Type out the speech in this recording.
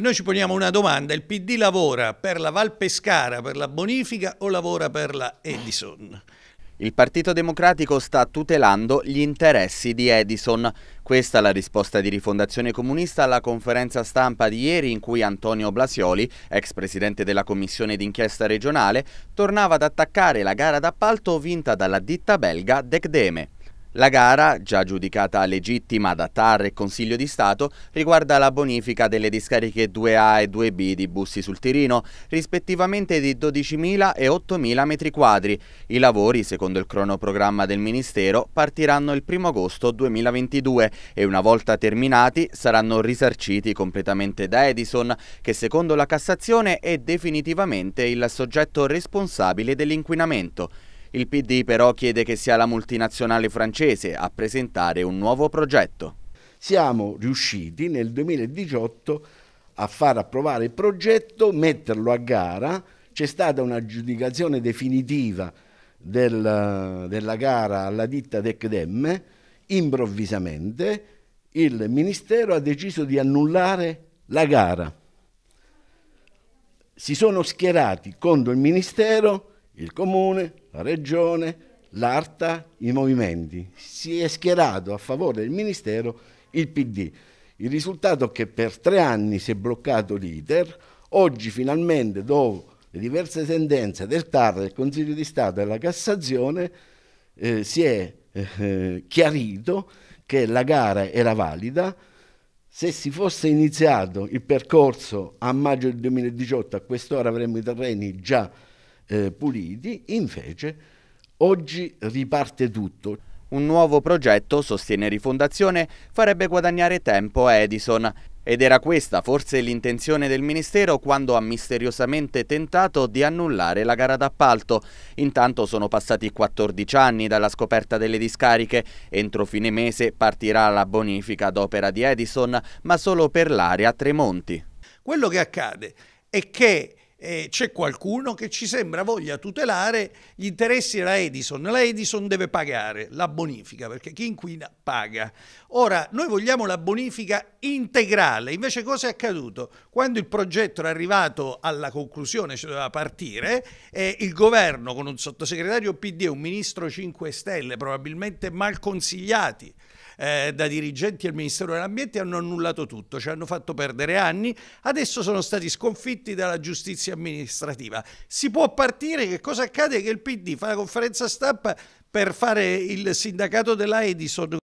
Noi ci poniamo una domanda, il PD lavora per la Val Pescara, per la bonifica o lavora per la Edison? Il Partito Democratico sta tutelando gli interessi di Edison. Questa è la risposta di Rifondazione Comunista alla conferenza stampa di ieri in cui Antonio Blasioli, ex presidente della commissione d'inchiesta regionale, tornava ad attaccare la gara d'appalto vinta dalla ditta belga Decdeme. La gara, già giudicata legittima da TAR e Consiglio di Stato, riguarda la bonifica delle discariche 2A e 2B di Bussi sul Tirino, rispettivamente di 12.000 e 8.000 m2. I lavori, secondo il cronoprogramma del Ministero, partiranno il 1 agosto 2022 e una volta terminati saranno risarciti completamente da Edison, che secondo la Cassazione è definitivamente il soggetto responsabile dell'inquinamento. Il PD però chiede che sia la multinazionale francese a presentare un nuovo progetto. Siamo riusciti nel 2018 a far approvare il progetto, metterlo a gara, c'è stata un'aggiudicazione definitiva del, della gara alla ditta Tecdem, improvvisamente il Ministero ha deciso di annullare la gara. Si sono schierati contro il Ministero il comune, la regione, l'ARTA, i movimenti. Si è schierato a favore del Ministero il PD. Il risultato è che per tre anni si è bloccato l'iter, oggi finalmente dopo le diverse sentenze del TAR, del Consiglio di Stato e della Cassazione eh, si è eh, chiarito che la gara era valida. Se si fosse iniziato il percorso a maggio del 2018, a quest'ora avremmo i terreni già eh, puliti, invece oggi riparte tutto. Un nuovo progetto, sostiene Rifondazione, farebbe guadagnare tempo a Edison. Ed era questa forse l'intenzione del Ministero quando ha misteriosamente tentato di annullare la gara d'appalto. Intanto sono passati 14 anni dalla scoperta delle discariche. Entro fine mese partirà la bonifica d'opera di Edison, ma solo per l'area Tremonti. Quello che accade è che eh, c'è qualcuno che ci sembra voglia tutelare gli interessi della Edison. La Edison deve pagare la bonifica perché chi inquina paga. Ora, noi vogliamo la bonifica integrale, invece cosa è accaduto? Quando il progetto era arrivato alla conclusione, ci cioè doveva partire, eh, il governo con un sottosegretario PD e un ministro 5 Stelle, probabilmente mal consigliati, eh, da dirigenti del Ministero dell'Ambiente hanno annullato tutto, ci hanno fatto perdere anni, adesso sono stati sconfitti dalla giustizia amministrativa. Si può partire, che cosa accade? Che il PD fa la conferenza stampa per fare il sindacato della Edison